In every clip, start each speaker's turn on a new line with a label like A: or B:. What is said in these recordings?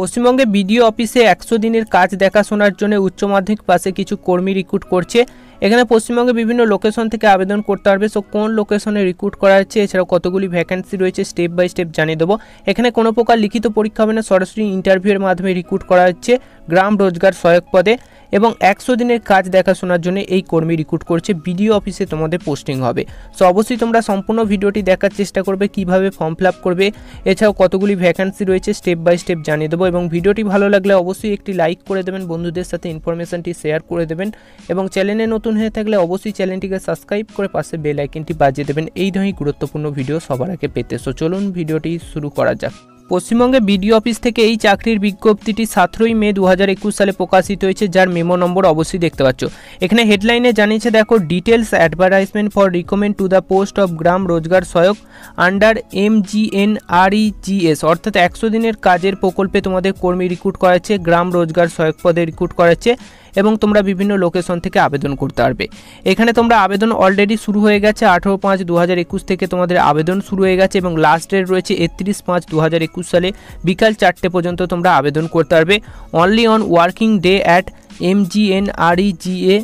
A: পশ্চিমবঙ্গে বিডিও অফিসে একশো দিনের কাজ দেখাশোনার জন্য উচ্চ মাধ্যমিক পাশে কিছু কর্মী রিক্রুট করছে এখানে পশ্চিমবঙ্গে বিভিন্ন লোকেশন থেকে আবেদন করতে পারবে সো কোন লোকেশনে রিক্রুট করা হচ্ছে এছাড়াও কতগুলি ভ্যাকেন্সি রয়েছে স্টেপ বাই স্টেপ জানিয়ে দেবো এখানে কোনো প্রকার লিখিত পরীক্ষা হবে না সরাসরি ইন্টারভিউয়ের মাধ্যমে রিক্রুট করা হচ্ছে গ্রাম রোজগার সহায়ক পদে এবং একশো দিনের কাজ দেখাশোনার জন্য এই কর্মী রিক্রুট করছে বিডিও অফিসে তোমাদের পোস্টিং হবে সো অবশ্যই তোমরা সম্পূর্ণ ভিডিওটি দেখার চেষ্টা করবে কিভাবে ফর্ম ফিল করবে এছাড়াও কতগুলি ভ্যাকান্সি রয়েছে স্টেপ বাই স্টেপ জানিয়ে দেবো এবং ভিডিওটি ভালো লাগলে অবশ্যই একটি লাইক করে দেবেন বন্ধুদের সাথে ইনফরমেশানটি শেয়ার করে দেবেন এবং চ্যানেলে নতুন নতুন হয়ে থাকলে অবশ্যই চ্যানেলটিকে সাবস্ক্রাইব করে পাশে বেল আইকনটি বাজিয়ে দেবেন এই ধরনের গুরুত্বপূর্ণ ভিডিও সবার আগে পেতে সো চলুন ভিডিওটি শুরু করা যাক পশ্চিমবঙ্গে বিডিও অফিস থেকে এই চাকরির বিজ্ঞপ্তিটি সতেরোই মে দু সালে প্রকাশিত হয়েছে যার মেমো নম্বর অবশ্যই দেখতে পাচ্ছ এখানে হেডলাইনে জানিয়েছে দেখো details advertisement for recommend to the post of গ্রাম রোজগার সহায়ক under M G N R GS অর্থাৎ একশো দিনের কাজের প্রকল্পে তোমাদের কর্মী রিক্রুট করাচ্ছে গ্রাম রোজগার সহায়ক পদে রিক্রুট করাচ্ছে এবং তোমরা বিভিন্ন লোকেশন থেকে আবেদন করতে পারবে এখানে তোমরা আবেদন অলরেডি শুরু হয়ে গেছে আঠারো পাঁচ দু থেকে তোমাদের আবেদন শুরু হয়ে গেছে এবং লাস্ট ডেট রয়েছে একত্রিশ পাঁচ দু সালে বিকাল চারটে পর্যন্ত তোমরা আবেদন করতে পারবে only on working day at M G N R E G A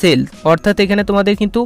A: cell অর্থাৎ এখানে তোমাদের কিন্তু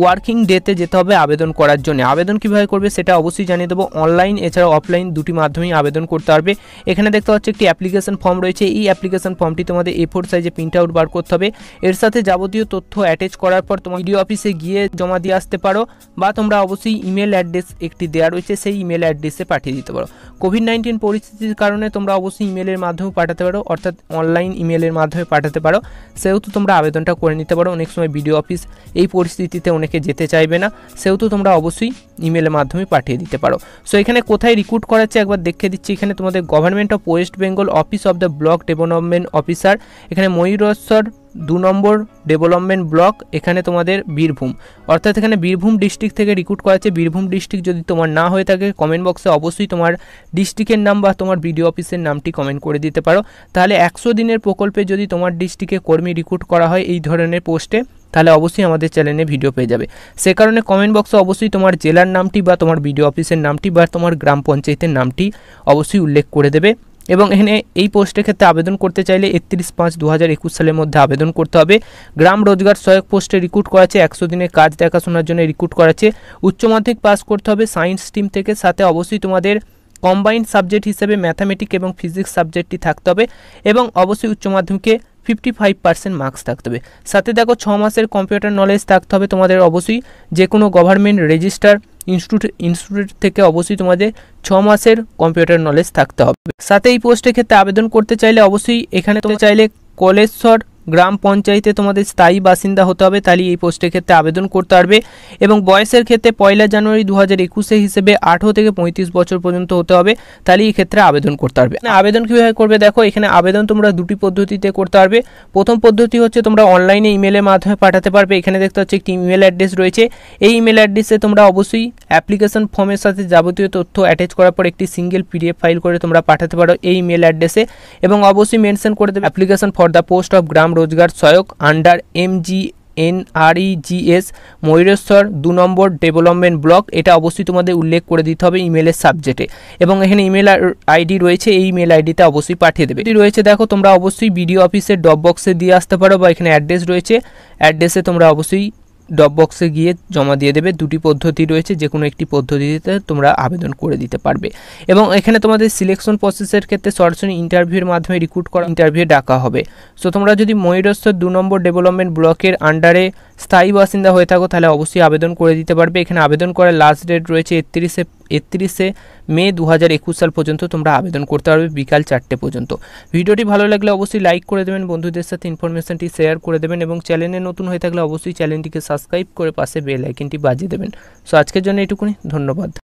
A: ওয়ার্কিং ডেতে যেতে হবে আবেদন করার জন্য আবেদন কিভাবে করবে সেটা অবশ্যই জানিয়ে দেবো অনলাইন এছাড়া অফলাইন দুটি মাধ্যমেই আবেদন করতে পারবে এখানে দেখতে পাচ্ছি একটি অ্যাপ্লিকেশন ফর্ম রয়েছে এই অ্যাপ্লিকেশন ফর্মটি তোমাদের এ ফোর সাইজে প্রিন্ট আউট বার করতে হবে এর সাথে যাবতীয় তথ্য অ্যাটাচ করার পর তোমার ইডিও অফিসে গিয়ে জমা দিয়ে আসতে পারো বা তোমরা অবশ্যই ইমেল অ্যাড্রেস একটি দেওয়া রয়েছে সেই ইমেল অ্যাড্রেসে পাঠিয়ে দিতে পারো কোভিড নাইন্টিন পরিস্থিতির কারণে তোমরা অবশ্যই ইমেলের মাধ্যমে পাঠাতে পারো অর্থাৎ অনলাইন ইমেলের মাধ্যমে পাঠাতে পারো সেহেতু তোমরা আবেদনটা করে নিতে পারো অনেক সময় বিডিও অফিস এই পরিস্থিতিতে অনেক অনেকে যেতে চাইবে না সেহেতু তোমরা অবশ্যই ইমেলের মাধ্যমে পাঠিয়ে দিতে পারো সো এখানে কোথায় রিক্রুট করাচ্ছে একবার দেখে দিচ্ছি এখানে তোমাদের government of West Bengal office of the block development officer এখানে ময়ূরেশ্বর দু নম্বর ডেভেলপমেন্ট ব্লক এখানে তোমাদের বীরভূম অর্থাৎ এখানে বীরভূম ডিস্ট্রিক্ট থেকে রিক্রুট করাচ্ছে বীরভূম ডিস্ট্রিক্ট যদি তোমার না হয়ে থাকে কমেন্ট বক্সে অবশ্যই তোমার ডিস্ট্রিক্টের নাম বা তোমার বিডিও অফিসের নামটি কমেন্ট করে দিতে পারো তাহলে একশো দিনের প্রকল্পে যদি তোমার ডিস্ট্রিক্টে কর্মী রিক্রুট করা হয় এই ধরনের পোস্টে তাহলে অবশ্যই আমাদের চ্যানেলে ভিডিও পেয়ে যাবে সে কারণে কমেন্ট বক্সে অবশ্যই তোমার জেলার নামটি বা তোমার ভিডিও অফিসের নামটি বা তোমার গ্রাম পঞ্চায়েতের নামটি অবশ্যই উল্লেখ করে দেবে এবং এখানে এই পোস্টের ক্ষেত্রে আবেদন করতে চাইলে একত্রিশ পাঁচ দু হাজার একুশ সালের মধ্যে আবেদন করতে হবে গ্রাম রোজগার সহায়ক পোস্টে রিক্রুট করাছে একশো দিনের কাজ দেখাশোনার জন্য রিক্রুট করাছে উচ্চ মাধ্যমিক পাস করতে হবে সায়েন্স স্ট্রিম থেকে সাথে অবশ্যই তোমাদের কম্বাইন্ড সাবজেক্ট হিসেবে ম্যাথামেটিক এবং ফিজিক্স সাবজেক্টটি থাকতে হবে এবং অবশ্যই উচ্চ মাধ্যমিকে ফিফটি ফাইভ পার্সেন্ট মার্কস থাকতে হবে সাথে দেখো ছ মাসের কম্পিউটার নলেজ থাকতে হবে তোমাদের অবশ্যই যে কোনো গভর্নমেন্ট রেজিস্টার ইনস্টিটিউট ইনস্টিটিউট থেকে অবশ্যই তোমাদের ছ মাসের কম্পিউটার নলেজ থাকতে হবে সাথে এই পোস্টের ক্ষেত্রে আবেদন করতে চাইলে অবশ্যই এখানে চাইলে কলেশ্বর গ্রাম পঞ্চায়েতে তোমাদের স্থায়ী বাসিন্দা হতে হবে তাহলে এই পোস্টের ক্ষেত্রে আবেদন করতে পারবে এবং বয়সের ক্ষেত্রে পয়লা জানুয়ারি দু হাজার একুশে হিসেবে আঠেরো থেকে পঁয়ত্রিশ বছর পর্যন্ত হতে হবে তাহলে এই ক্ষেত্রে আবেদন করতে পারবে আবেদন কীভাবে করবে দেখো এখানে আবেদন তোমরা দুটি পদ্ধতিতে করতে পারবে প্রথম পদ্ধতি হচ্ছে তোমরা অনলাইনে ইমেলের মাধ্যমে পাঠাতে পারবে এখানে দেখতে হচ্ছে একটি ইমেল অ্যাড্রেস রয়েছে এই ইমেল অ্যাড্রেসে তোমরা অবশ্যই অ্যাপ্লিকেশন ফর্মের সাথে যাবতীয় তথ্য অ্যাটাচ করার পর একটি সিঙ্গেল পিডিএফ ফাইল করে তোমরা পাঠাতে পারো এই ইমেল অ্যাড্রেসে এবং অবশ্যই মেনশন করে দেবে application for the post of গ্রাম রোজগার সহায়ক আন্ডার এমজি এনআরইজিএস ময়ূরেশ্বর দু নম্বর ডেভেলপমেন্ট ব্লক এটা অবশ্যই তোমাদের উল্লেখ করে দিতে হবে ইমেলের সাবজেক্টে এবং এখানে ইমেল আইডি রয়েছে এই ইমেল আইডিতে অবশ্যই পাঠিয়ে দেবে এটি রয়েছে দেখো তোমরা অবশ্যই বিডিও অফিসের ডব বক্সে দিয়ে আসতে পারো বা এখানে অ্যাড্রেস রয়েছে অ্যাড্রেসে তোমরা অবশ্যই ড্রপ বক্সে গিয়ে জমা দিয়ে দেবে দুটি পদ্ধতি রয়েছে যে কোনো একটি পদ্ধতিতে তোমরা আবেদন করে দিতে পারবে এবং এখানে তোমাদের সিলেকশন প্রসেসের ক্ষেত্রে সরাসরি ইন্টারভিউর মাধ্যমে রিক্রুট করা ইন্টারভিউ ডাকা হবে সো তোমরা যদি ময়ূরস্থ দু নম্বর ডেভেলপমেন্ট ব্লকের আন্ডারে স্থায়ী বাসিন্দা হয়ে থাকো তাহলে অবশ্যই আবেদন করে দিতে পারবে এখানে আবেদন করার লাস্ট ডেট রয়েছে একত্রিশে একত্রিশে মে দু একুশ সাল পর্যন্ত তোমরা আবেদন করতে পারবে বিকাল চারটে পর্যন্ত ভিডিওটি ভালো লাগলে অবশ্যই লাইক করে দেবেন বন্ধুদের সাথে ইনফরমেশনটি শেয়ার করে দেবেন এবং চ্যানেলে নতুন হয়ে থাকলে অবশ্যই চ্যানেলটিকে সাবস্ক্রাইব করে পাশে বেল আইকনটি বাজিয়ে দেবেন সো আজকের জন্য এটুকুনি ধন্যবাদ